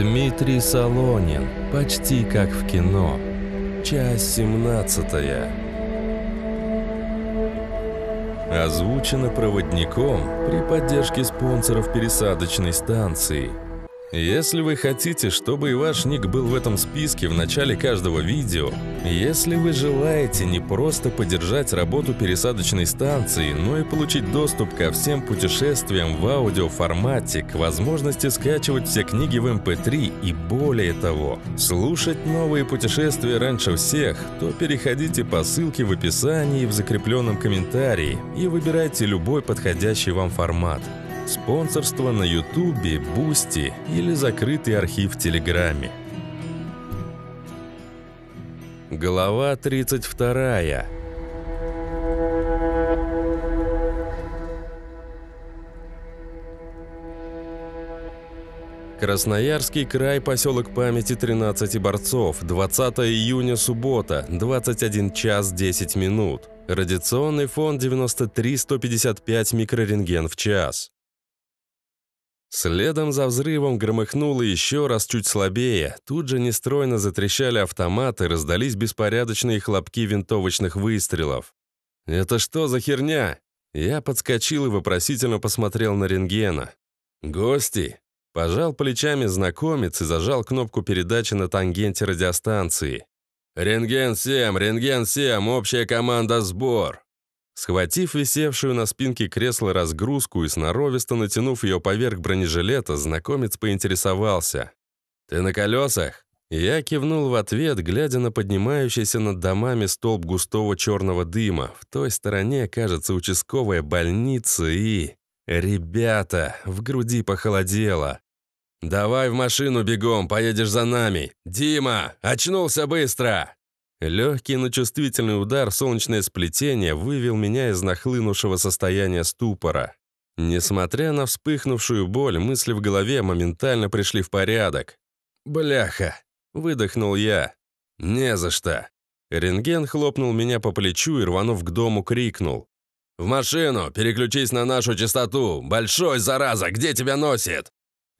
Дмитрий Солонин. Почти как в кино. Часть 17. Озвучено проводником при поддержке спонсоров пересадочной станции. Если вы хотите, чтобы и ваш ник был в этом списке в начале каждого видео, если вы желаете не просто поддержать работу пересадочной станции, но и получить доступ ко всем путешествиям в аудиоформате, к возможности скачивать все книги в MP3 эм и более того, слушать новые путешествия раньше всех, то переходите по ссылке в описании и в закрепленном комментарии и выбирайте любой подходящий вам формат. Спонсорство на Ютубе, Бусти или закрытый архив в Телеграме. Глава 32. Красноярский край, поселок памяти 13 борцов, 20 июня, суббота, 21 час 10 минут. Радиационный фон 93-155 микрорентген в час. Следом за взрывом громыхнуло еще раз чуть слабее, тут же нестройно затрещали автоматы, раздались беспорядочные хлопки винтовочных выстрелов. «Это что за херня?» Я подскочил и вопросительно посмотрел на рентгена. «Гости!» Пожал плечами знакомец и зажал кнопку передачи на тангенте радиостанции. «Рентген всем! Рентген всем! Общая команда сбор!» Схватив висевшую на спинке кресла разгрузку и сноровисто натянув ее поверх бронежилета, знакомец поинтересовался. «Ты на колесах?» Я кивнул в ответ, глядя на поднимающийся над домами столб густого черного дыма. В той стороне, кажется, участковая больница и... «Ребята!» В груди похолодело. «Давай в машину бегом, поедешь за нами!» «Дима! Очнулся быстро!» Легкий, но чувствительный удар солнечное сплетение вывел меня из нахлынувшего состояния ступора. Несмотря на вспыхнувшую боль, мысли в голове моментально пришли в порядок. «Бляха!» — выдохнул я. «Не за что!» Рентген хлопнул меня по плечу и, рванув к дому, крикнул. «В машину! Переключись на нашу частоту! Большой, зараза! Где тебя носит?»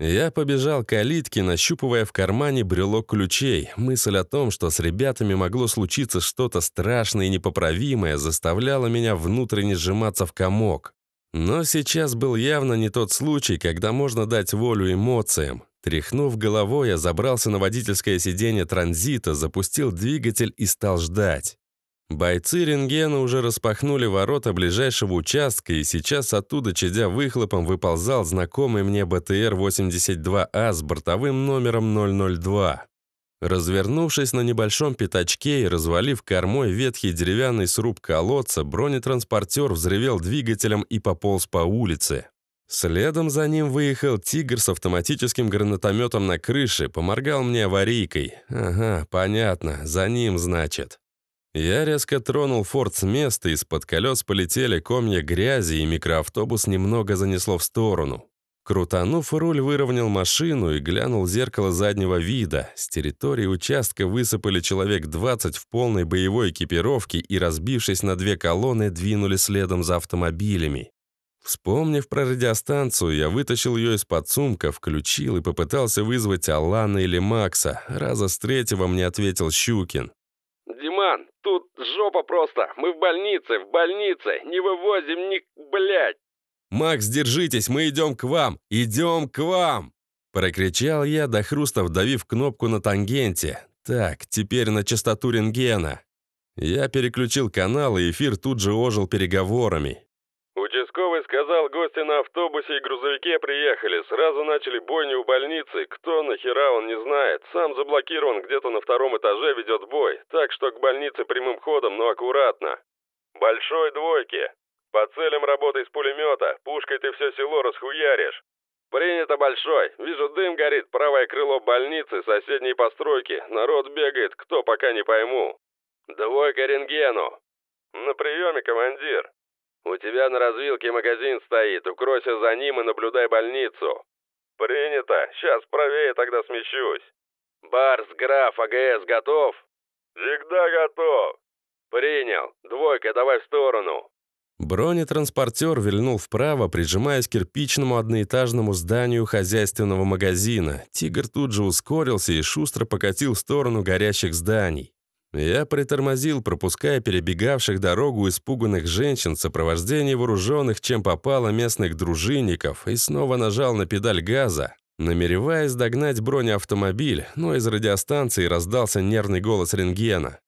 Я побежал к калитке, нащупывая в кармане брелок ключей. Мысль о том, что с ребятами могло случиться что-то страшное и непоправимое, заставляла меня внутренне сжиматься в комок. Но сейчас был явно не тот случай, когда можно дать волю эмоциям. Тряхнув головой, я забрался на водительское сиденье транзита, запустил двигатель и стал ждать. Бойцы рентгена уже распахнули ворота ближайшего участка, и сейчас оттуда, чадя выхлопом, выползал знакомый мне БТР-82А с бортовым номером 002. Развернувшись на небольшом пятачке и развалив кормой ветхий деревянный сруб колодца, бронетранспортер взревел двигателем и пополз по улице. Следом за ним выехал «Тигр» с автоматическим гранатометом на крыше, поморгал мне аварийкой. «Ага, понятно, за ним, значит». Я резко тронул форт с места, из-под колес полетели комья грязи, и микроавтобус немного занесло в сторону. Крутанув руль, выровнял машину и глянул в зеркало заднего вида. С территории участка высыпали человек 20 в полной боевой экипировке и, разбившись на две колонны, двинули следом за автомобилями. Вспомнив про радиостанцию, я вытащил ее из-под сумка, включил и попытался вызвать Алана или Макса. Раза с третьего мне ответил Щукин. Жопа просто! Мы в больнице, в больнице! Не вывозим ни... блядь!» «Макс, держитесь, мы идем к вам! Идем к вам!» Прокричал я, до хруста вдавив кнопку на тангенте. «Так, теперь на частоту рентгена». Я переключил канал, и эфир тут же ожил переговорами автобусе и грузовике приехали, сразу начали бойню у больницы, кто нахера он не знает. Сам заблокирован, где-то на втором этаже ведет бой, так что к больнице прямым ходом, но аккуратно. Большой двойки. По целям работай с пулемета, пушкой ты все село расхуяришь. Принято большой. Вижу, дым горит, правое крыло больницы, соседние постройки. Народ бегает, кто пока не пойму. Двойка рентгену. На приеме, командир. У тебя на развилке магазин стоит, укройся за ним и наблюдай больницу». «Принято. Сейчас правее тогда смещусь». «Барс, граф, АГС готов?» «Всегда готов». «Принял. Двойка, давай в сторону». Бронетранспортер вильнул вправо, прижимаясь к кирпичному одноэтажному зданию хозяйственного магазина. «Тигр» тут же ускорился и шустро покатил в сторону горящих зданий. Я притормозил, пропуская перебегавших дорогу испуганных женщин в сопровождении вооруженных, чем попало, местных дружинников, и снова нажал на педаль газа, намереваясь догнать бронеавтомобиль, но из радиостанции раздался нервный голос рентгена.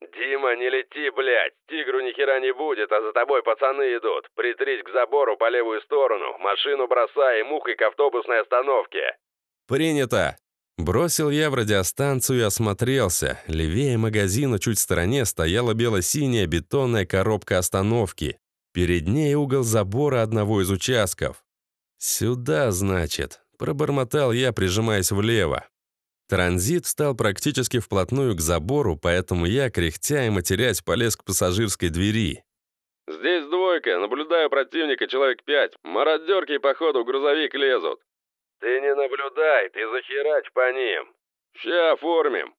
«Дима, не лети, блядь! Тигру ни хера не будет, а за тобой пацаны идут! Притрись к забору по левую сторону, машину бросай и мухой к автобусной остановке!» «Принято!» Бросил я в радиостанцию и осмотрелся. Левее магазина, чуть в стороне, стояла бело-синяя бетонная коробка остановки. Перед ней угол забора одного из участков. «Сюда, значит», — пробормотал я, прижимаясь влево. Транзит стал практически вплотную к забору, поэтому я, кряхтя и матерясь, полез к пассажирской двери. «Здесь двойка, наблюдаю противника, человек пять. Мародерки, походу, грузовик лезут». Ты не наблюдай, ты захерач по ним. Все оформим.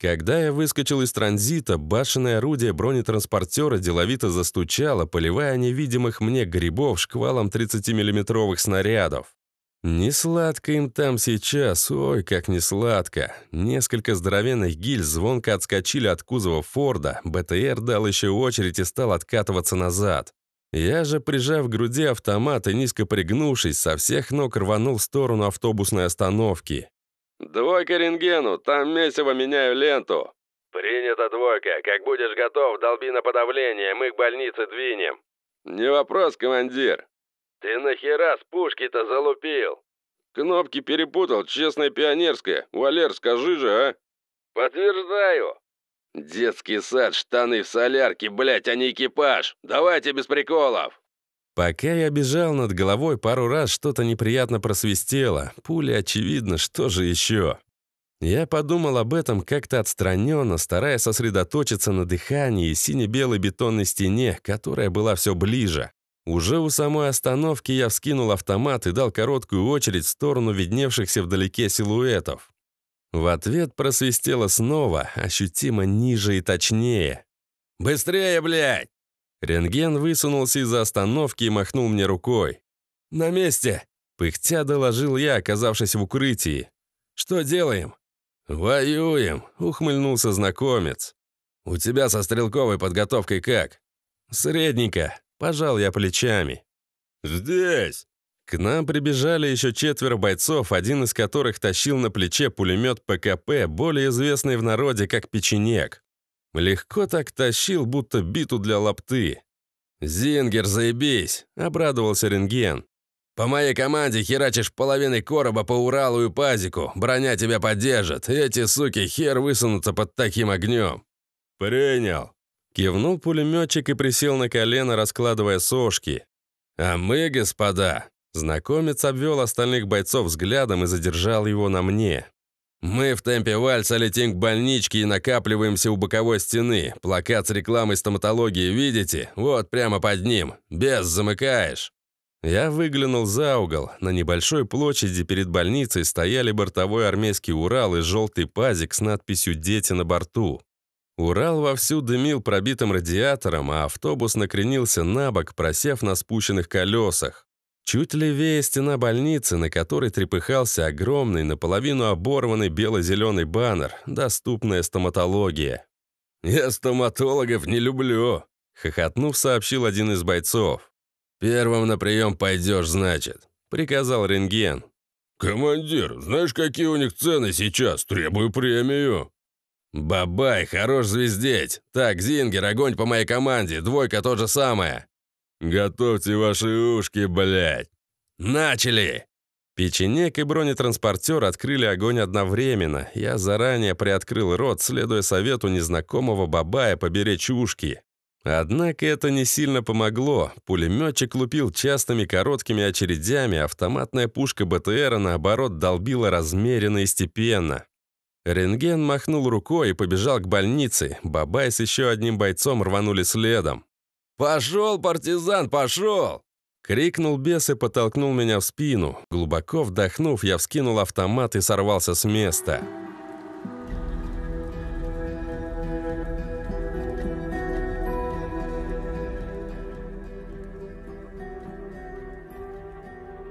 Когда я выскочил из транзита, башенное орудие бронетранспортера деловито застучало, поливая невидимых мне грибов шквалом 30-миллиметровых снарядов. Несладко им там сейчас, ой, как несладко. Несколько здоровенных гильз звонко отскочили от кузова Форда, БТР дал еще очередь и стал откатываться назад. Я же, прижав к груди автомат и низко пригнувшись, со всех ног рванул в сторону автобусной остановки. «Двойка рентгену, там месиво меняю ленту». «Принято двойка, как будешь готов, долби на подавление, мы к больнице двинем». «Не вопрос, командир». «Ты нахера с пушки-то залупил?» «Кнопки перепутал, честная пионерская. Валер, скажи же, а?» «Подтверждаю!» «Детский сад, штаны в солярке, блядь, а не экипаж! Давайте без приколов!» Пока я бежал над головой, пару раз что-то неприятно просвистело. Пули, очевидно, что же еще? Я подумал об этом как-то отстраненно, стараясь сосредоточиться на дыхании и сине-белой бетонной стене, которая была все ближе. Уже у самой остановки я вскинул автомат и дал короткую очередь в сторону видневшихся вдалеке силуэтов. В ответ просвистело снова, ощутимо ниже и точнее. «Быстрее, блядь!» Рентген высунулся из-за остановки и махнул мне рукой. «На месте!» — пыхтя доложил я, оказавшись в укрытии. «Что делаем?» «Воюем!» — ухмыльнулся знакомец. «У тебя со стрелковой подготовкой как?» «Средненько», — пожал я плечами. «Здесь!» К нам прибежали еще четверо бойцов, один из которых тащил на плече пулемет ПКП, более известный в народе как печенек. Легко так тащил, будто биту для лапты. «Зингер, заебись!» — обрадовался рентген. «По моей команде херачишь половиной короба по Уралу и Пазику. Броня тебя поддержит. Эти суки хер высунутся под таким огнем». «Принял!» — кивнул пулеметчик и присел на колено, раскладывая сошки. «А мы, господа, Знакомец обвел остальных бойцов взглядом и задержал его на мне. «Мы в темпе вальса летим к больничке и накапливаемся у боковой стены. Плакат с рекламой стоматологии видите? Вот прямо под ним. Без замыкаешь». Я выглянул за угол. На небольшой площади перед больницей стояли бортовой армейский «Урал» и желтый пазик с надписью «Дети на борту». Урал вовсю дымил пробитым радиатором, а автобус накренился на бок, просев на спущенных колесах. Чуть левее стена больницы, на которой трепыхался огромный, наполовину оборванный бело-зеленый баннер, доступная стоматология. «Я стоматологов не люблю», — хохотнув, сообщил один из бойцов. «Первым на прием пойдешь, значит», — приказал рентген. «Командир, знаешь, какие у них цены сейчас? Требую премию!» «Бабай, хорош звездеть! Так, Зингер, огонь по моей команде, двойка то же самое!» «Готовьте ваши ушки, блядь!» «Начали!» Печенек и бронетранспортер открыли огонь одновременно. Я заранее приоткрыл рот, следуя совету незнакомого бабая поберечь ушки. Однако это не сильно помогло. Пулеметчик лупил частыми короткими очередями, автоматная пушка БТРа, наоборот, долбила размеренно и степенно. Рентген махнул рукой и побежал к больнице. Бабай с еще одним бойцом рванули следом. «Пошел, партизан, пошел!» Крикнул бес и подтолкнул меня в спину. Глубоко вдохнув, я вскинул автомат и сорвался с места.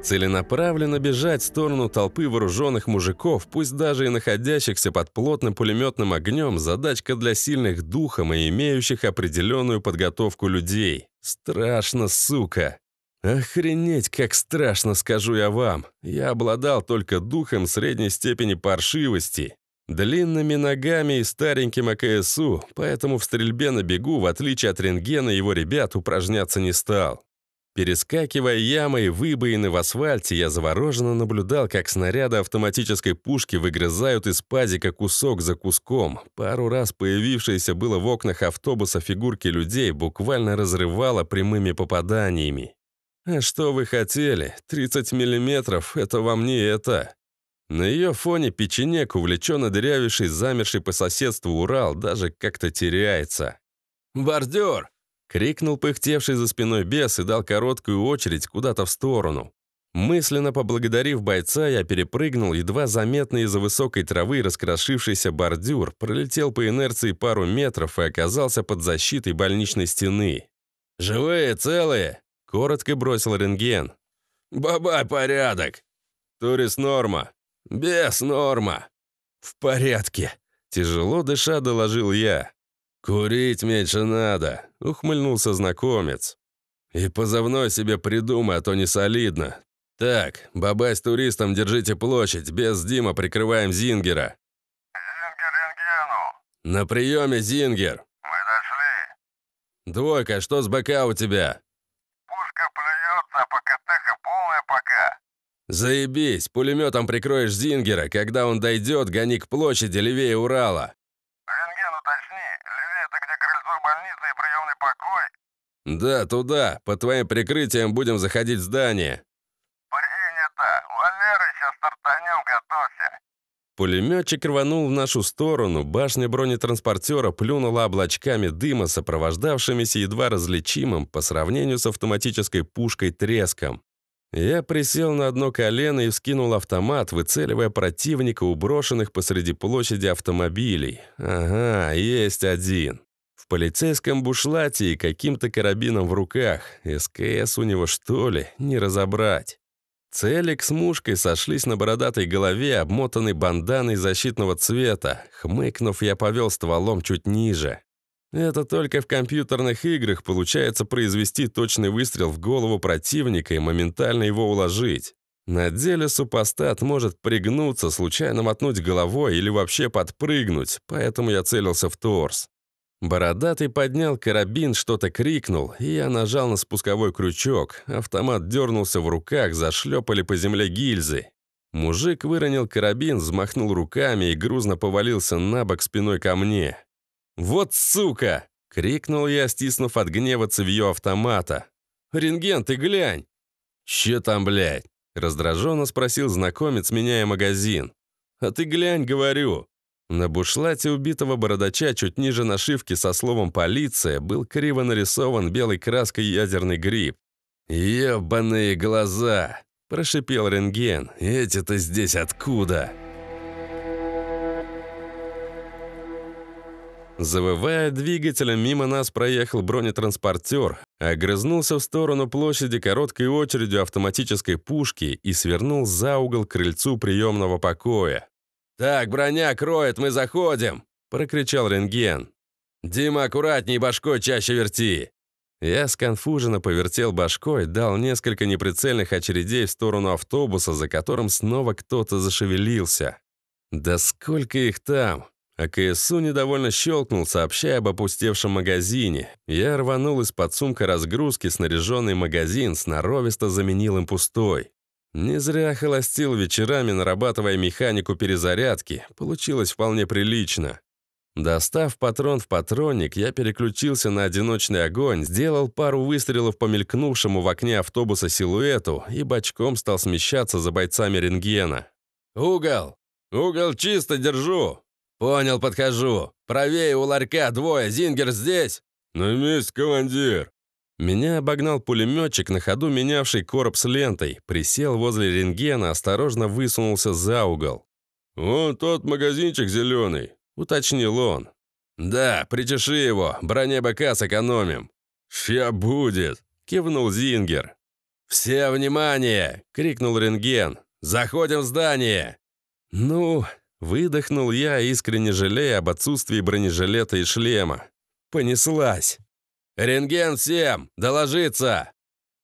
Целенаправленно бежать в сторону толпы вооруженных мужиков, пусть даже и находящихся под плотным пулеметным огнем, задачка для сильных духом и имеющих определенную подготовку людей. Страшно, сука. Охренеть, как страшно, скажу я вам. Я обладал только духом средней степени паршивости, длинными ногами и стареньким АКСУ, поэтому в стрельбе на бегу, в отличие от рентгена, его ребят упражняться не стал. Перескакивая ямы и выбоины в асфальте, я завороженно наблюдал, как снаряды автоматической пушки выгрызают из пазика кусок за куском. Пару раз появившиеся было в окнах автобуса фигурки людей буквально разрывало прямыми попаданиями. «А что вы хотели? 30 миллиметров — это вам не это!» На ее фоне печенек, увлеченно дырявивший замерший по соседству Урал, даже как-то теряется. «Бордюр! Крикнул пыхтевший за спиной бес и дал короткую очередь куда-то в сторону. Мысленно поблагодарив бойца, я перепрыгнул едва заметно из-за высокой травы раскрошившийся бордюр, пролетел по инерции пару метров и оказался под защитой больничной стены. «Живые, целые!» — коротко бросил рентген. «Бабай, порядок!» «Турис норма!» Бес норма!» «В порядке!» — тяжело дыша доложил я. «Курить меньше надо», — ухмыльнулся знакомец. «И позывной себе придумай, а то не солидно. Так, бабай с туристом держите площадь, без Дима прикрываем Зингера». «Зингер Ингену». «На приеме, Зингер». «Мы дошли». «Двойка, что с БК у тебя?» «Пушка плюется, а пока тыха полная пока». «Заебись, пулеметом прикроешь Зингера, когда он дойдет, гони к площади левее Урала». «Да, туда. Под твоим прикрытием будем заходить в здание». «Принято. сейчас стартанем, готовься». Пулеметчик рванул в нашу сторону, башня бронетранспортера плюнула облачками дыма, сопровождавшимися едва различимым по сравнению с автоматической пушкой треском. Я присел на одно колено и вскинул автомат, выцеливая противника у брошенных посреди площади автомобилей. Ага, есть один полицейском бушлате и каким-то карабином в руках. СКС у него, что ли, не разобрать. Целик с мушкой сошлись на бородатой голове, обмотанной банданой защитного цвета. Хмыкнув, я повел стволом чуть ниже. Это только в компьютерных играх получается произвести точный выстрел в голову противника и моментально его уложить. На деле супостат может пригнуться, случайно мотнуть головой или вообще подпрыгнуть, поэтому я целился в торс. Бородатый поднял карабин, что-то крикнул, и я нажал на спусковой крючок. Автомат дернулся в руках, зашлепали по земле гильзы. Мужик выронил карабин, взмахнул руками и грузно повалился на бок спиной ко мне. «Вот сука!» — крикнул я, стиснув от гнева цевьё автомата. «Рентген, ты глянь!» «Чё там, блядь?» — раздраженно спросил знакомец, меняя магазин. «А ты глянь, говорю!» На бушлате убитого бородача чуть ниже нашивки со словом «полиция» был криво нарисован белой краской ядерный гриб. «Ебаные глаза!» – прошипел рентген. «Эти-то здесь откуда?» Завывая двигателем, мимо нас проехал бронетранспортер, огрызнулся в сторону площади короткой очередью автоматической пушки и свернул за угол крыльцу приемного покоя. «Так, броня кроет, мы заходим!» — прокричал рентген. «Дима, аккуратней, башкой чаще верти!» Я сконфуженно повертел башкой, дал несколько неприцельных очередей в сторону автобуса, за которым снова кто-то зашевелился. «Да сколько их там!» А КСУ недовольно щелкнул, сообщая об опустевшем магазине. Я рванул из-под сумка разгрузки снаряженный магазин, сноровисто заменил им пустой. Не зря холостил вечерами, нарабатывая механику перезарядки. Получилось вполне прилично. Достав патрон в патронник, я переключился на одиночный огонь, сделал пару выстрелов по мелькнувшему в окне автобуса силуэту и бочком стал смещаться за бойцами рентгена. «Угол! Угол чисто держу!» «Понял, подхожу. Правее у ларька двое, Зингер здесь!» «На «Ну месте, командир!» Меня обогнал пулеметчик, на ходу менявший короб с лентой, присел возле рентгена, осторожно высунулся за угол. «Вон тот магазинчик зеленый», — уточнил он. «Да, причеши его, броня БК сэкономим». «Ща будет», — кивнул Зингер. «Все внимание!» — крикнул рентген. «Заходим в здание!» «Ну...» — выдохнул я, искренне жалея об отсутствии бронежилета и шлема. «Понеслась!» «Рентген всем! Доложиться!»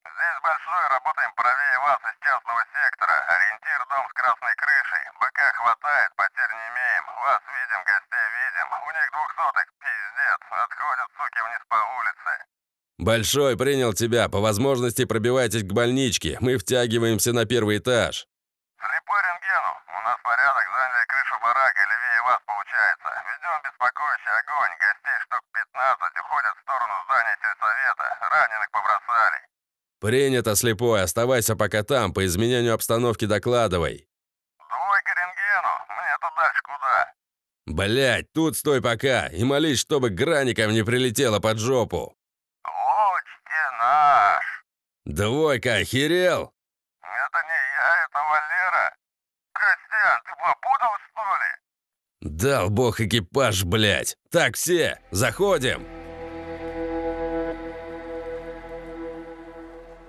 «Здесь большой, работаем правее вас из частного сектора. Ориентир дом с красной крышей. БК хватает, потерь не имеем. Вас видим, гостей видим. У них двухсотых, пиздец. Отходят, суки, вниз по улице». «Большой, принял тебя. По возможности пробивайтесь к больничке. Мы втягиваемся на первый этаж». «Слепой рентген «Принято, слепой, оставайся пока там, по изменению обстановки докладывай». Двой к рентгену, мне туда ж куда?» «Блядь, тут стой пока и молись, чтобы граником не прилетело под жопу». «Луч наш!» «Двойка, охерел?» «Это не я, это Валера. Костян, ты попутал, что ли?» «Дал бог экипаж, блядь! Так все, заходим!»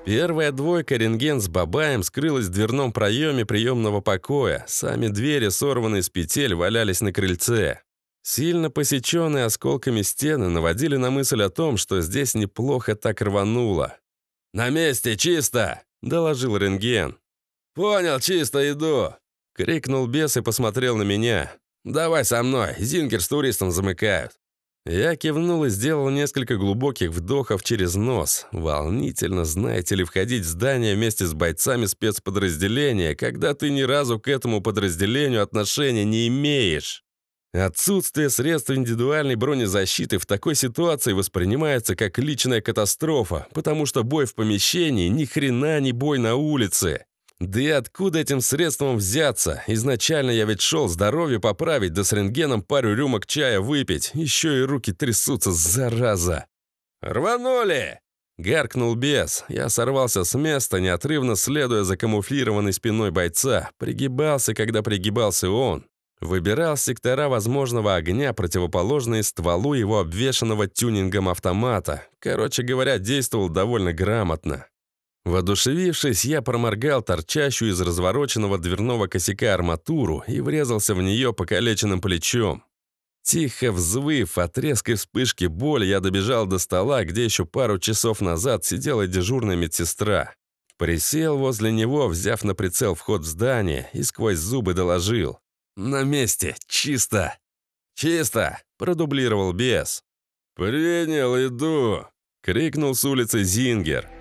Первая двойка рентген с бабаем скрылась в дверном проеме приемного покоя. Сами двери, сорванные с петель, валялись на крыльце. Сильно посеченные осколками стены наводили на мысль о том, что здесь неплохо так рвануло. «На месте, чисто!» — доложил рентген. «Понял, чисто иду!» — крикнул бес и посмотрел на меня. «Давай со мной, Зингер с туристом замыкают». Я кивнул и сделал несколько глубоких вдохов через нос. Волнительно, знаете ли, входить в здание вместе с бойцами спецподразделения, когда ты ни разу к этому подразделению отношения не имеешь. Отсутствие средств индивидуальной бронезащиты в такой ситуации воспринимается как личная катастрофа, потому что бой в помещении ни хрена не бой на улице. Да и откуда этим средством взяться? Изначально я ведь шел здоровье поправить, да с рентгеном пару рюмок чая выпить. Еще и руки трясутся, зараза. «Рванули!» — гаркнул бес. Я сорвался с места, неотрывно следуя за камуфлированной спиной бойца. Пригибался, когда пригибался он. Выбирал сектора возможного огня, противоположные стволу его обвешанного тюнингом автомата. Короче говоря, действовал довольно грамотно. Водушевившись, я проморгал торчащую из развороченного дверного косяка арматуру и врезался в нее покалеченным плечом. Тихо взвыв от резкой вспышки боли, я добежал до стола, где еще пару часов назад сидела дежурная медсестра. Присел возле него, взяв на прицел вход в здание, и сквозь зубы доложил. «На месте! Чисто!» «Чисто!» — продублировал бес. «Принял, иду!» — крикнул с улицы Зингер. «Зингер!»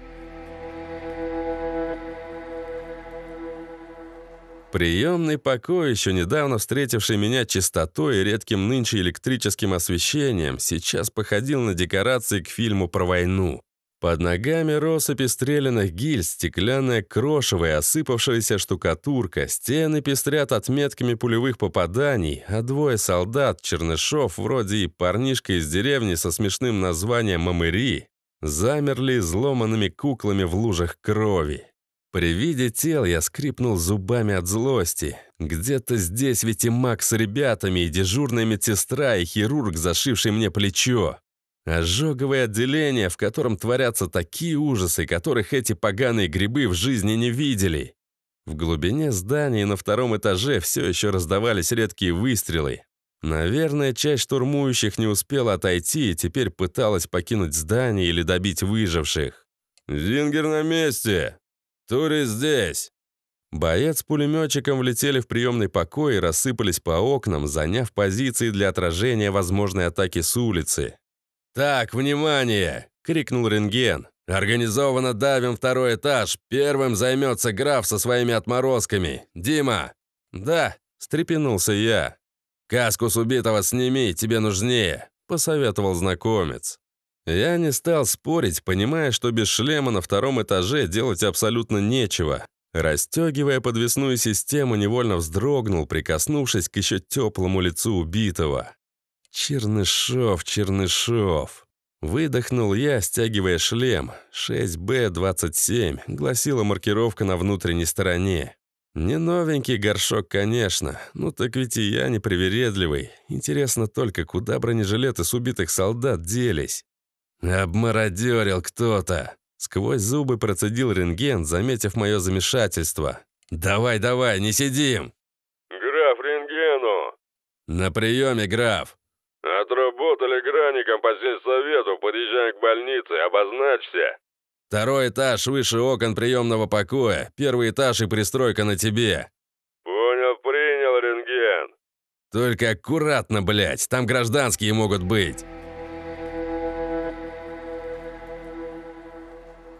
Приемный покой, еще недавно встретивший меня чистотой и редким нынче электрическим освещением, сейчас походил на декорации к фильму про войну. Под ногами россыпи стрелянных гильз, стеклянная крошевая, осыпавшаяся штукатурка, стены пестрят отметками пулевых попаданий, а двое солдат, Чернышов, вроде и парнишка из деревни со смешным названием Мамыри, замерли изломанными куклами в лужах крови. При виде тел я скрипнул зубами от злости. Где-то здесь ведь и Макс с ребятами, и дежурная медсестра, и хирург, зашивший мне плечо. Ожоговое отделение, в котором творятся такие ужасы, которых эти поганые грибы в жизни не видели. В глубине здания на втором этаже все еще раздавались редкие выстрелы. Наверное, часть штурмующих не успела отойти и теперь пыталась покинуть здание или добить выживших. «Зингер на месте!» «Тури здесь!» Боец с пулеметчиком влетели в приемный покой и рассыпались по окнам, заняв позиции для отражения возможной атаки с улицы. «Так, внимание!» — крикнул рентген. «Организованно давим второй этаж. Первым займется граф со своими отморозками. Дима!» «Да!» — стрепенулся я. «Каску с убитого сними, тебе нужнее!» — посоветовал знакомец. Я не стал спорить, понимая, что без шлема на втором этаже делать абсолютно нечего. Растегивая подвесную систему, невольно вздрогнул, прикоснувшись к еще теплому лицу убитого. «Чернышов, Чернышов!» Выдохнул я, стягивая шлем. 6Б-27, гласила маркировка на внутренней стороне. Не новенький горшок, конечно, но ну так ведь и я непривередливый. Интересно только, куда бронежилеты с убитых солдат делись? «Обмародерил кто-то!» Сквозь зубы процедил рентген, заметив мое замешательство. «Давай, давай, не сидим!» «Граф рентгену!» «На приеме, граф!» «Отработали граником по сельсовету, подъезжай к больнице, обозначься!» «Второй этаж выше окон приемного покоя, первый этаж и пристройка на тебе!» «Понял, принял, рентген!» «Только аккуратно, блядь, там гражданские могут быть!»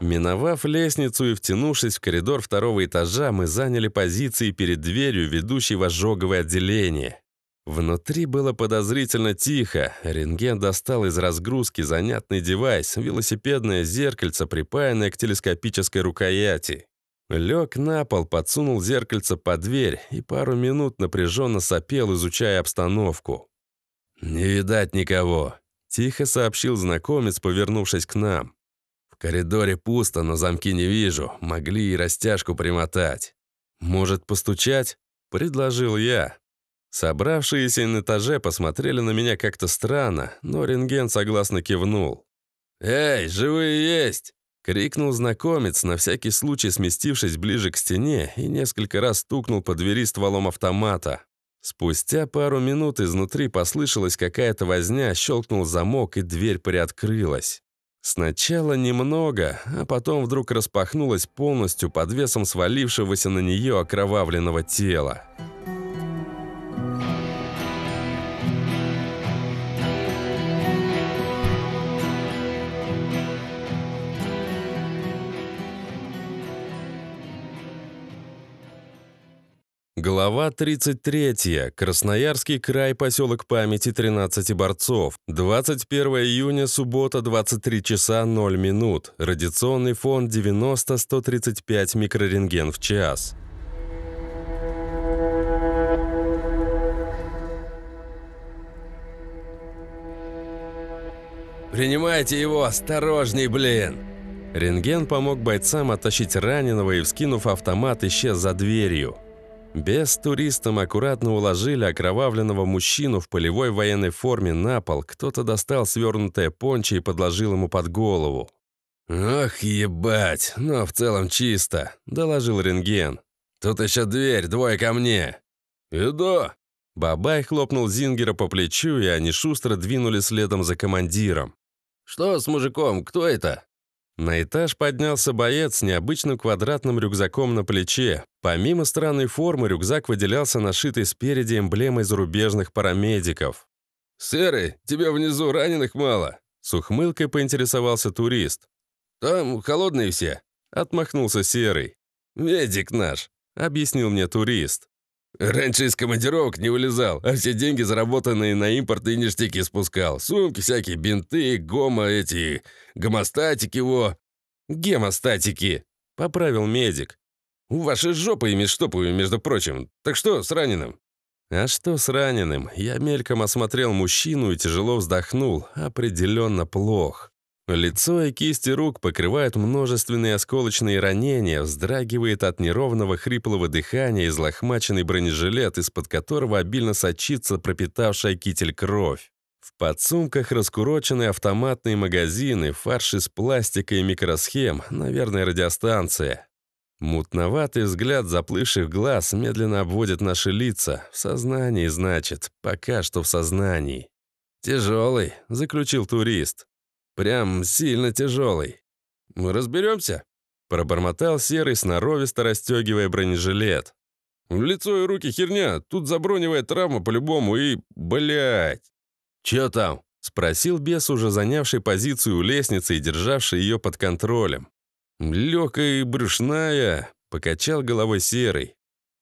Миновав лестницу и втянувшись в коридор второго этажа, мы заняли позиции перед дверью, ведущей в ожоговое отделение. Внутри было подозрительно тихо. Рентген достал из разгрузки занятный девайс, велосипедное зеркальце, припаянное к телескопической рукояти. Лег на пол, подсунул зеркальце под дверь и пару минут напряженно сопел, изучая обстановку. «Не видать никого», — тихо сообщил знакомец, повернувшись к нам коридоре пусто, но замки не вижу. Могли и растяжку примотать. «Может, постучать?» — предложил я. Собравшиеся на этаже посмотрели на меня как-то странно, но рентген согласно кивнул. «Эй, живые есть!» — крикнул знакомец, на всякий случай сместившись ближе к стене и несколько раз стукнул по двери стволом автомата. Спустя пару минут изнутри послышалась какая-то возня, щелкнул замок, и дверь приоткрылась. Сначала немного, а потом вдруг распахнулась полностью под весом свалившегося на нее окровавленного тела. Глава 33. Красноярский край, поселок памяти 13 борцов. 21 июня, суббота, 23 часа 0 минут. Радиационный фон 90-135 микрорентген в час. «Принимайте его, осторожней, блин!» Рентген помог бойцам оттащить раненого и, вскинув автомат, исчез за дверью. Без туристом аккуратно уложили окровавленного мужчину в полевой военной форме на пол, кто-то достал свернутое пончо и подложил ему под голову. «Ох, ебать, но ну, в целом чисто», — доложил рентген. «Тут еще дверь, двое ко мне». «Иду». Бабай хлопнул Зингера по плечу, и они шустро двинули следом за командиром. «Что с мужиком? Кто это?» На этаж поднялся боец с необычным квадратным рюкзаком на плече. Помимо странной формы, рюкзак выделялся нашитой спереди эмблемой зарубежных парамедиков. «Серый, тебе внизу раненых мало?» С ухмылкой поинтересовался турист. «Там холодные все», — отмахнулся Серый. «Медик наш», — объяснил мне турист. Раньше из командировок не вылезал, а все деньги, заработанные на импорт и ништяки, спускал. Сумки всякие, бинты, гома эти, гомостатики во Гемостатики, поправил медик. У вашей жопы ими штопаю, между прочим. Так что с раненым? А что с раненым? Я мельком осмотрел мужчину и тяжело вздохнул. Определенно плох. Лицо и кисти рук покрывают множественные осколочные ранения, вздрагивает от неровного хриплого дыхания излохмаченный бронежилет, из-под которого обильно сочится пропитавшая китель кровь. В подсумках раскурочены автоматные магазины, фарш из пластика и микросхем, наверное, радиостанция. Мутноватый взгляд заплывших глаз медленно обводит наши лица. В сознании, значит, пока что в сознании. «Тяжелый», — заключил турист. Прям сильно тяжелый. Мы разберемся?» Пробормотал Серый, сноровисто расстегивая бронежилет. лицо и руки херня, тут заброневая травма по-любому и... блядь!» «Чё там?» — спросил бес, уже занявший позицию у лестницы и державший ее под контролем. «Легкая и брюшная», — покачал головой серый.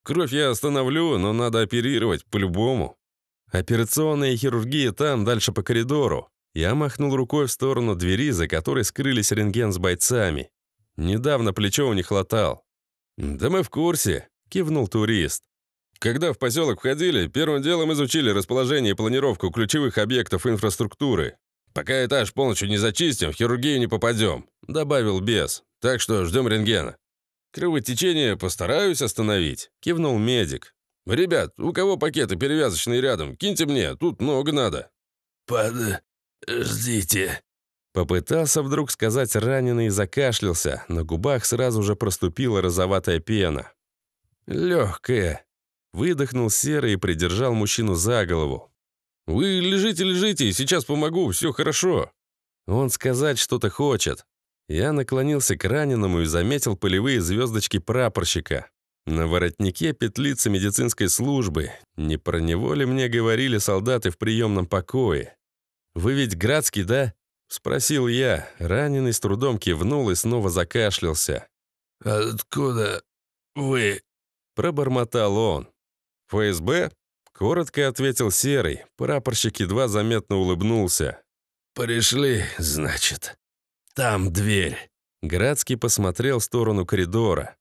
«Кровь я остановлю, но надо оперировать по-любому. Операционная хирургия там, дальше по коридору. Я махнул рукой в сторону двери, за которой скрылись рентген с бойцами. Недавно плечо у них латал. «Да мы в курсе», — кивнул турист. «Когда в поселок входили, первым делом изучили расположение и планировку ключевых объектов инфраструктуры. Пока этаж полностью не зачистим, в хирургию не попадем», — добавил бес. «Так что ждем рентгена». «Кровотечение постараюсь остановить», — кивнул медик. «Ребят, у кого пакеты перевязочные рядом? Киньте мне, тут много надо». «Под... «Ждите», Попытался вдруг сказать раненый и закашлялся. На губах сразу же проступила розоватая пена. «Легкая». Выдохнул серый и придержал мужчину за голову. «Вы лежите, лежите, сейчас помогу, все хорошо». Он сказать что-то хочет. Я наклонился к раненому и заметил полевые звездочки прапорщика. На воротнике петлица медицинской службы. Не про него ли мне говорили солдаты в приемном покое? «Вы ведь Градский, да?» — спросил я. Раненый с трудом кивнул и снова закашлялся. «Откуда вы?» — пробормотал он. «ФСБ?» — коротко ответил Серый. Прапорщик едва заметно улыбнулся. «Пришли, значит. Там дверь». Градский посмотрел в сторону коридора.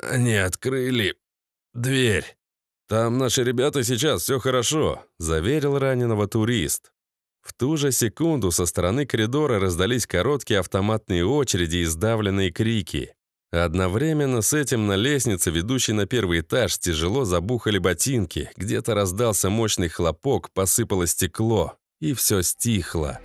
«Они открыли дверь». «Там наши ребята сейчас, все хорошо», — заверил раненого турист. В ту же секунду со стороны коридора раздались короткие автоматные очереди и сдавленные крики. Одновременно с этим на лестнице, ведущей на первый этаж, тяжело забухали ботинки, где-то раздался мощный хлопок, посыпало стекло, и все стихло.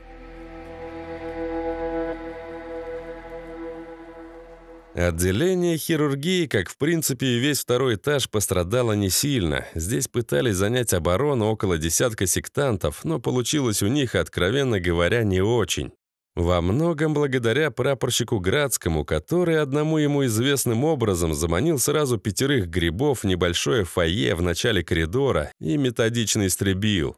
Отделение хирургии, как в принципе и весь второй этаж, пострадало не сильно. Здесь пытались занять оборону около десятка сектантов, но получилось у них, откровенно говоря, не очень. Во многом благодаря прапорщику Градскому, который одному ему известным образом заманил сразу пятерых грибов в небольшое фойе в начале коридора и методично истребил.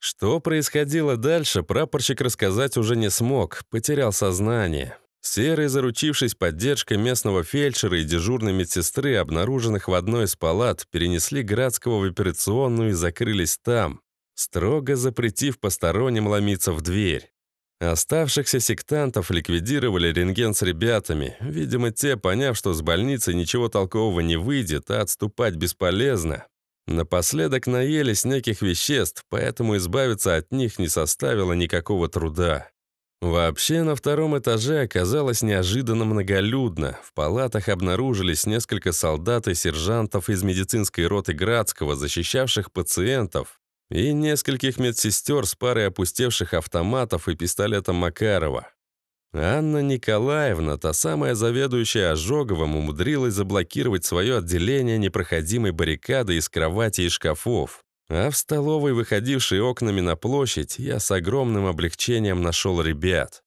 Что происходило дальше, прапорщик рассказать уже не смог, потерял сознание. Серый, заручившись поддержкой местного фельдшера и дежурной медсестры, обнаруженных в одной из палат, перенесли Градского в операционную и закрылись там, строго запретив посторонним ломиться в дверь. Оставшихся сектантов ликвидировали рентген с ребятами. Видимо, те, поняв, что с больницы ничего толкового не выйдет, а отступать бесполезно, напоследок наелись неких веществ, поэтому избавиться от них не составило никакого труда. Вообще, на втором этаже оказалось неожиданно многолюдно. В палатах обнаружились несколько солдат и сержантов из медицинской роты Градского, защищавших пациентов, и нескольких медсестер с парой опустевших автоматов и пистолетом Макарова. Анна Николаевна, та самая заведующая Ожоговым, умудрилась заблокировать свое отделение непроходимой баррикадой из кровати и шкафов. А в столовой, выходившей окнами на площадь, я с огромным облегчением нашел ребят.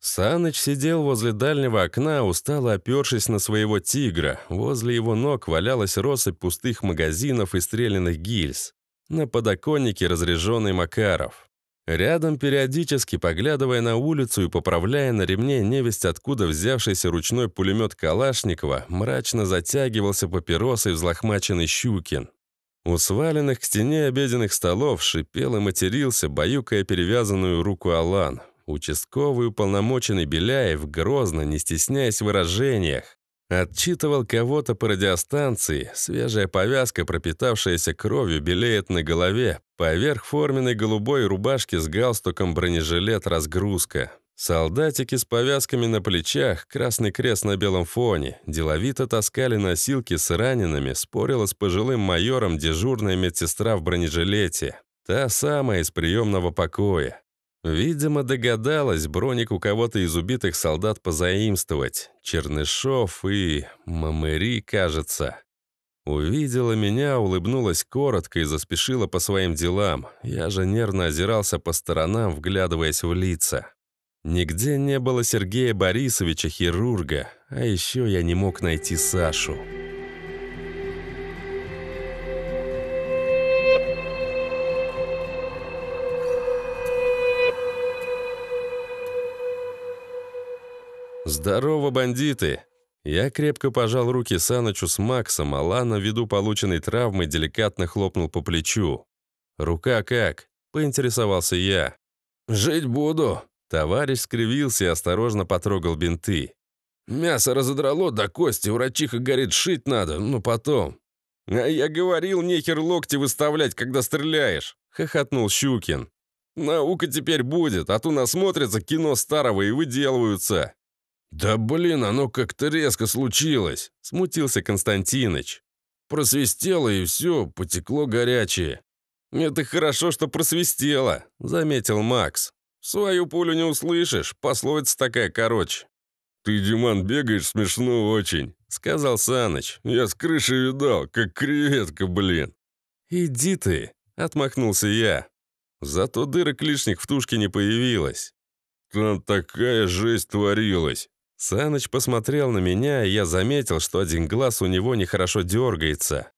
Саныч сидел возле дальнего окна, устало опершись на своего тигра. Возле его ног валялась россыпь пустых магазинов и стрелянных гильз. На подоконнике разряженный Макаров. Рядом, периодически поглядывая на улицу и поправляя на ремне невесть откуда взявшийся ручной пулемет Калашникова, мрачно затягивался папиросой взлохмаченный Щукин. У сваленных к стене обеденных столов шипел и матерился, баюкая перевязанную руку Алан. Участковый уполномоченный Беляев грозно, не стесняясь в выражениях, Отчитывал кого-то по радиостанции, свежая повязка, пропитавшаяся кровью, белеет на голове, поверх форменной голубой рубашки с галстуком бронежилет разгрузка. Солдатики с повязками на плечах, красный крест на белом фоне, деловито таскали носилки с ранеными, спорила с пожилым майором дежурная медсестра в бронежилете. Та самая из приемного покоя. Видимо, догадалась броник у кого-то из убитых солдат позаимствовать. Чернышов и... Мамыри, кажется. Увидела меня, улыбнулась коротко и заспешила по своим делам. Я же нервно озирался по сторонам, вглядываясь в лица. Нигде не было Сергея Борисовича, хирурга, а еще я не мог найти Сашу. «Здорово, бандиты!» Я крепко пожал руки Санычу с Максом, а Лана, ввиду полученной травмы, деликатно хлопнул по плечу. «Рука как?» — поинтересовался я. «Жить буду», Товарищ скривился и осторожно потрогал бинты. «Мясо разодрало до кости, врачиха горит, шить надо, но ну, потом». «А я говорил, нехер локти выставлять, когда стреляешь», — хохотнул Щукин. «Наука теперь будет, а то насмотрятся кино старого и выделываются». «Да блин, оно как-то резко случилось», — смутился Константиныч. «Просвистело, и все, потекло горячее». «Это хорошо, что просвистело», — заметил Макс. «Свою пулю не услышишь, пословица такая короче». «Ты, Диман, бегаешь смешно очень», — сказал Саныч. «Я с крыши видал, как креветка, блин». «Иди ты», — отмахнулся я. Зато дырок лишних в тушке не появилось. «Там такая жесть творилась!» Саныч посмотрел на меня, и я заметил, что один глаз у него нехорошо дергается.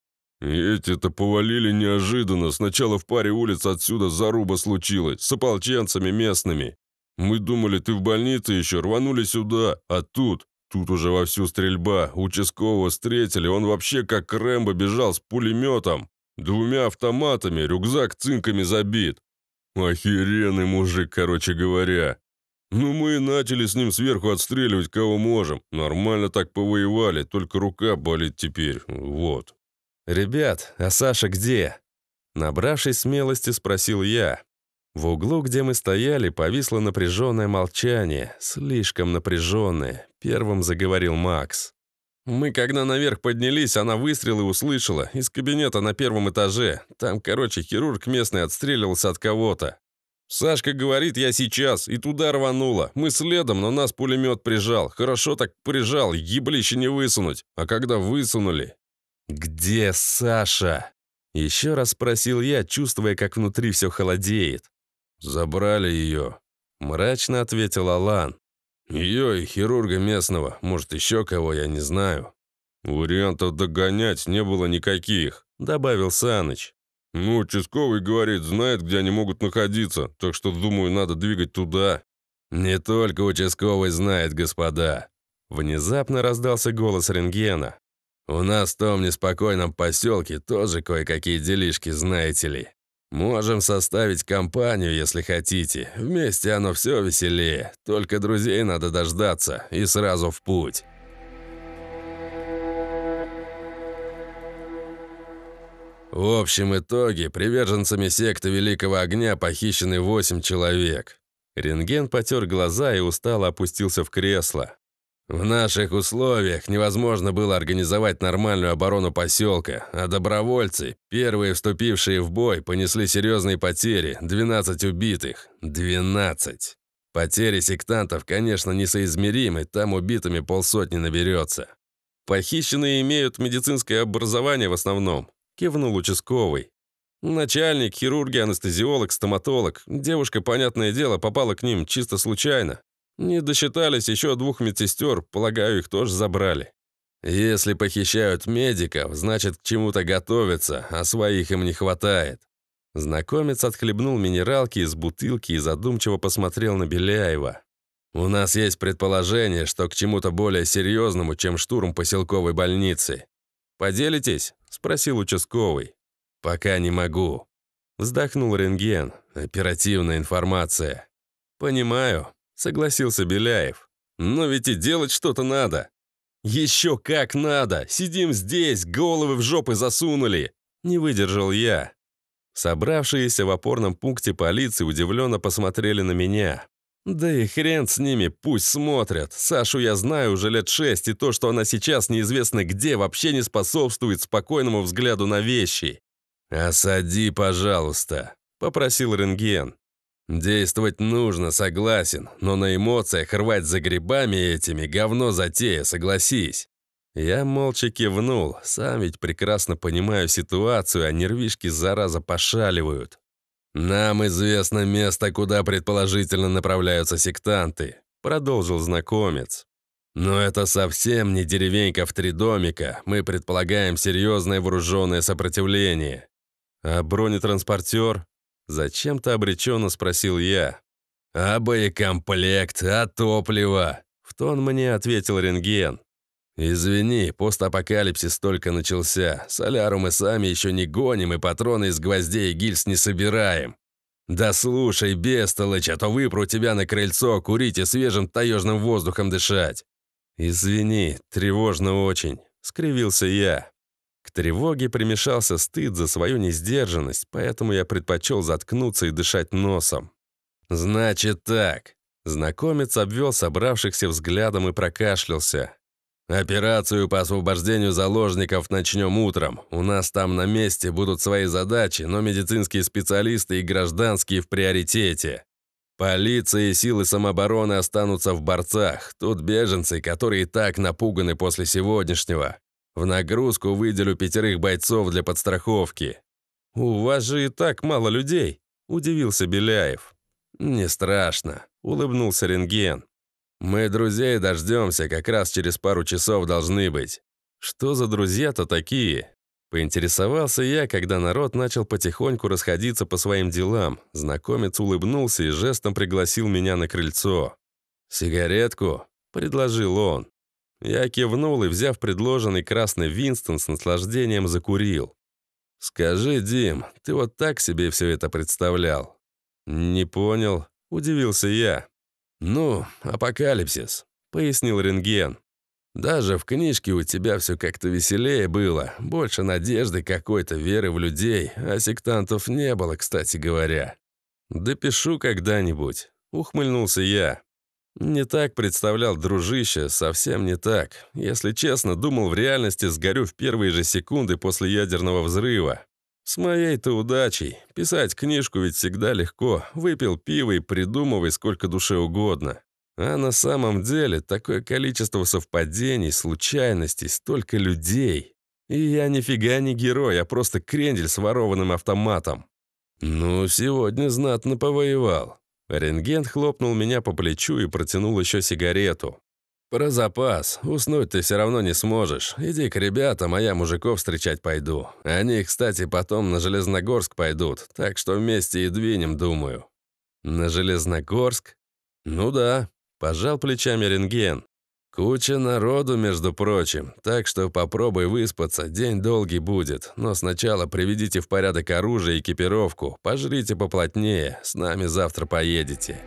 И эти-то повалили неожиданно. Сначала в паре улиц отсюда заруба случилась, с ополченцами местными. Мы думали, ты в больнице еще, рванули сюда, а тут... Тут уже вовсю стрельба, участкового встретили, он вообще как Рэмбо бежал с пулеметом, двумя автоматами, рюкзак цинками забит. Охеренный мужик, короче говоря. Ну, мы и начали с ним сверху отстреливать, кого можем. Нормально так повоевали, только рука болит теперь, вот. «Ребят, а Саша где?» Набравшись смелости, спросил я. В углу, где мы стояли, повисло напряженное молчание, слишком напряженное, первым заговорил Макс. «Мы, когда наверх поднялись, она выстрелы услышала, из кабинета на первом этаже. Там, короче, хирург местный отстрелился от кого-то. Сашка говорит, я сейчас, и туда рванула. Мы следом, но нас пулемет прижал. Хорошо так прижал, еблище не высунуть. А когда высунули, «Где Саша?» Еще раз спросил я, чувствуя, как внутри все холодеет. «Забрали ее», — мрачно ответил Алан. «Ее и хирурга местного, может, еще кого, я не знаю». «Вариантов догонять не было никаких», — добавил Саныч. «Ну, участковый, говорит, знает, где они могут находиться, так что, думаю, надо двигать туда». «Не только участковый знает, господа». Внезапно раздался голос рентгена. У нас в том неспокойном поселке тоже кое-какие делишки, знаете ли. Можем составить компанию, если хотите. Вместе оно все веселее. Только друзей надо дождаться и сразу в путь». В общем итоге, приверженцами секты Великого Огня похищены восемь человек. Рентген потер глаза и устало опустился в кресло. В наших условиях невозможно было организовать нормальную оборону поселка, а добровольцы, первые вступившие в бой, понесли серьезные потери, 12 убитых. 12! Потери сектантов, конечно, несоизмеримы, там убитыми полсотни наберется. Похищенные имеют медицинское образование в основном, кивнул участковый. Начальник, хирурги, анестезиолог, стоматолог. Девушка, понятное дело, попала к ним чисто случайно. Не досчитались еще двух медсестер, полагаю, их тоже забрали. Если похищают медиков, значит, к чему-то готовятся, а своих им не хватает. Знакомец отхлебнул минералки из бутылки и задумчиво посмотрел на Беляева. «У нас есть предположение, что к чему-то более серьезному, чем штурм поселковой больницы. Поделитесь?» – спросил участковый. «Пока не могу». Вздохнул рентген. «Оперативная информация». «Понимаю», согласился Беляев. «Но ведь и делать что-то надо». «Еще как надо! Сидим здесь, головы в жопы засунули!» Не выдержал я. Собравшиеся в опорном пункте полиции удивленно посмотрели на меня. «Да и хрен с ними, пусть смотрят. Сашу я знаю уже лет шесть, и то, что она сейчас неизвестно где, вообще не способствует спокойному взгляду на вещи». «Осади, пожалуйста», — попросил рентген. Действовать нужно, согласен, но на эмоциях рвать за грибами этими говно затея, согласись. Я молча кивнул, сам ведь прекрасно понимаю ситуацию, а нервишки зараза пошаливают. Нам известно место, куда предположительно направляются сектанты, продолжил знакомец. Но это совсем не деревенька в три домика, мы предполагаем серьезное вооруженное сопротивление. А бронетранспортер? Зачем-то обреченно спросил я. «А боекомплект, а топливо?» В тон мне ответил рентген. «Извини, постапокалипсис только начался. Соляру мы сами еще не гоним и патроны из гвоздей и гильз не собираем. Да слушай, бестолочь, а то выпру тебя на крыльцо курить и свежим таежным воздухом дышать». «Извини, тревожно очень», — скривился я. К тревоге примешался стыд за свою несдержанность, поэтому я предпочел заткнуться и дышать носом. «Значит так». Знакомец обвел собравшихся взглядом и прокашлялся. «Операцию по освобождению заложников начнем утром. У нас там на месте будут свои задачи, но медицинские специалисты и гражданские в приоритете. Полиция и силы самообороны останутся в борцах. Тут беженцы, которые так напуганы после сегодняшнего. В нагрузку выделю пятерых бойцов для подстраховки». «У вас же и так мало людей», — удивился Беляев. «Не страшно», — улыбнулся Ренген. «Мы друзей дождемся, как раз через пару часов должны быть». «Что за друзья-то такие?» Поинтересовался я, когда народ начал потихоньку расходиться по своим делам. Знакомец улыбнулся и жестом пригласил меня на крыльцо. «Сигаретку?» – предложил он. Я кивнул и, взяв предложенный красный Винстон, с наслаждением закурил. «Скажи, Дим, ты вот так себе все это представлял?» «Не понял», — удивился я. «Ну, апокалипсис», — пояснил рентген. «Даже в книжке у тебя все как-то веселее было, больше надежды какой-то, веры в людей, а сектантов не было, кстати говоря». «Допишу когда-нибудь», — ухмыльнулся я. Не так представлял дружище, совсем не так. Если честно, думал, в реальности сгорю в первые же секунды после ядерного взрыва. С моей-то удачей. Писать книжку ведь всегда легко. Выпил пиво и придумывай сколько душе угодно. А на самом деле такое количество совпадений, случайностей, столько людей. И я нифига не герой, а просто крендель с ворованным автоматом. Ну, сегодня знатно повоевал. Рентген хлопнул меня по плечу и протянул еще сигарету. «Про запас. Уснуть ты все равно не сможешь. Иди к ребятам, а я мужиков встречать пойду. Они, кстати, потом на Железногорск пойдут, так что вместе и двинем, думаю». «На Железногорск?» «Ну да», — пожал плечами рентген. Куча народу, между прочим, так что попробуй выспаться, день долгий будет. Но сначала приведите в порядок оружие и экипировку, пожрите поплотнее, с нами завтра поедете».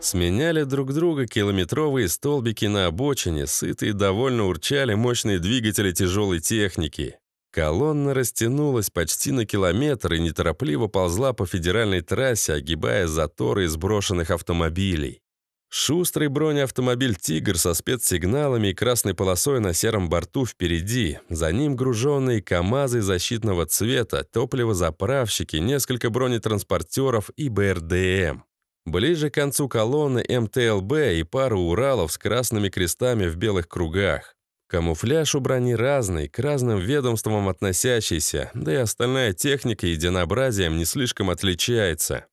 Сменяли друг друга километровые столбики на обочине, сытые довольно урчали мощные двигатели тяжелой техники. Колонна растянулась почти на километр и неторопливо ползла по федеральной трассе, огибая заторы сброшенных автомобилей. Шустрый бронеавтомобиль «Тигр» со спецсигналами и красной полосой на сером борту впереди. За ним груженные КАМАЗы защитного цвета, топливозаправщики, несколько бронетранспортеров и БРДМ. Ближе к концу колонны МТЛБ и пару Уралов с красными крестами в белых кругах. Камуфляж у брони разный, к разным ведомствам относящийся, да и остальная техника единообразием не слишком отличается.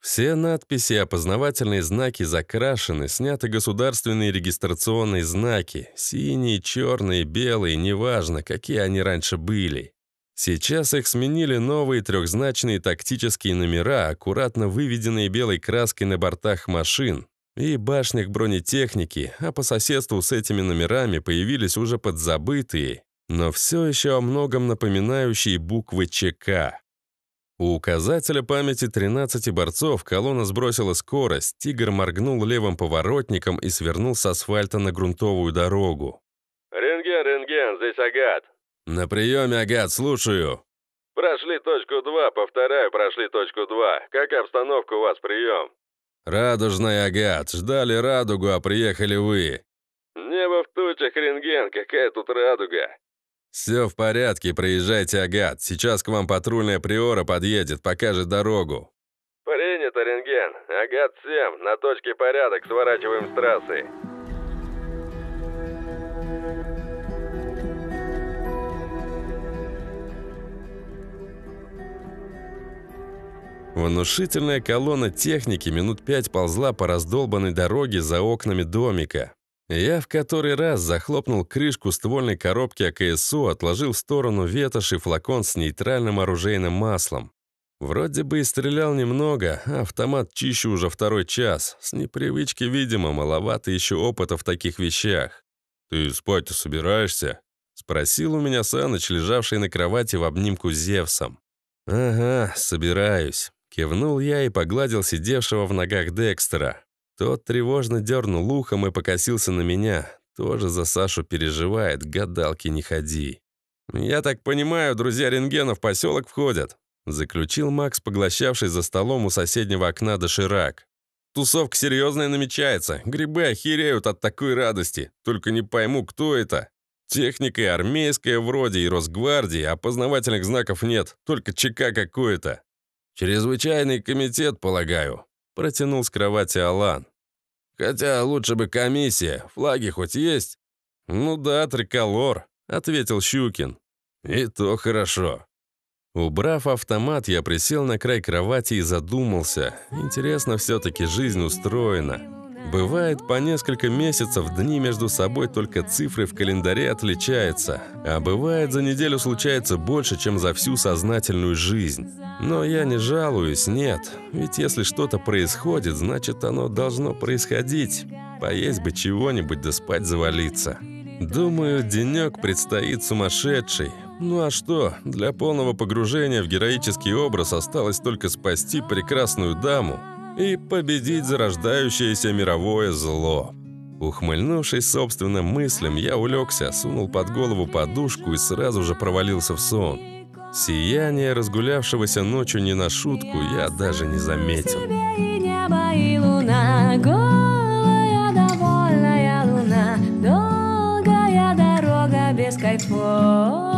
Все надписи и опознавательные знаки закрашены, сняты государственные регистрационные знаки, синие, черные, белые, неважно, какие они раньше были. Сейчас их сменили новые трехзначные тактические номера, аккуратно выведенные белой краской на бортах машин, и башнях бронетехники, а по соседству с этими номерами появились уже подзабытые, но все еще о многом напоминающие буквы ЧК. У указателя памяти 13 борцов колонна сбросила скорость, «Тигр» моргнул левым поворотником и свернул с асфальта на грунтовую дорогу. «Рентген, рентген, здесь Агат». «На приеме, Агат, слушаю». «Прошли точку 2, повторяю, прошли точку 2. Как обстановка у вас, прием?» Радужная агат, ждали радугу, а приехали вы». «Небо в тучах, рентген, какая тут радуга?» «Все в порядке, приезжайте, агат. Сейчас к вам патрульная приора подъедет, покажет дорогу». «Принято, рентген. Агат всем, на точке порядок, сворачиваем с трассы». Внушительная колонна техники минут пять ползла по раздолбанной дороге за окнами домика. Я в который раз захлопнул крышку ствольной коробки АКСУ, отложил в сторону ветошь и флакон с нейтральным оружейным маслом. Вроде бы и стрелял немного, а автомат чищу уже второй час. С непривычки, видимо, маловато еще опыта в таких вещах. «Ты спать-то собираешься?» — спросил у меня Саныч, лежавший на кровати в обнимку с Зевсом. «Ага, собираюсь. Кивнул я и погладил сидевшего в ногах Декстера. Тот тревожно дернул ухом и покосился на меня. Тоже за Сашу переживает, гадалки не ходи. «Я так понимаю, друзья рентгена в поселок входят», заключил Макс, поглощавший за столом у соседнего окна доширак. «Тусовка серьезная намечается. Грибы охереют от такой радости. Только не пойму, кто это. Техника и армейская вроде, и Росгвардии, а опознавательных знаков нет, только ЧК какое-то. «Чрезвычайный комитет, полагаю», — протянул с кровати Алан. «Хотя лучше бы комиссия, флаги хоть есть?» «Ну да, триколор», — ответил Щукин. «И то хорошо». Убрав автомат, я присел на край кровати и задумался. Интересно все-таки жизнь устроена. Бывает, по несколько месяцев дни между собой только цифры в календаре отличаются, а бывает, за неделю случается больше, чем за всю сознательную жизнь. Но я не жалуюсь, нет. Ведь если что-то происходит, значит оно должно происходить. Поесть бы чего-нибудь да спать завалиться. Думаю, денек предстоит сумасшедший. Ну а что, для полного погружения в героический образ осталось только спасти прекрасную даму, и победить зарождающееся мировое зло. Ухмыльнувшись собственным мыслям, я улегся, сунул под голову подушку и сразу же провалился в сон. Сияние разгулявшегося ночью не на шутку я даже не заметил. Небо и луна, голая, довольная луна, долгая дорога без кайфов.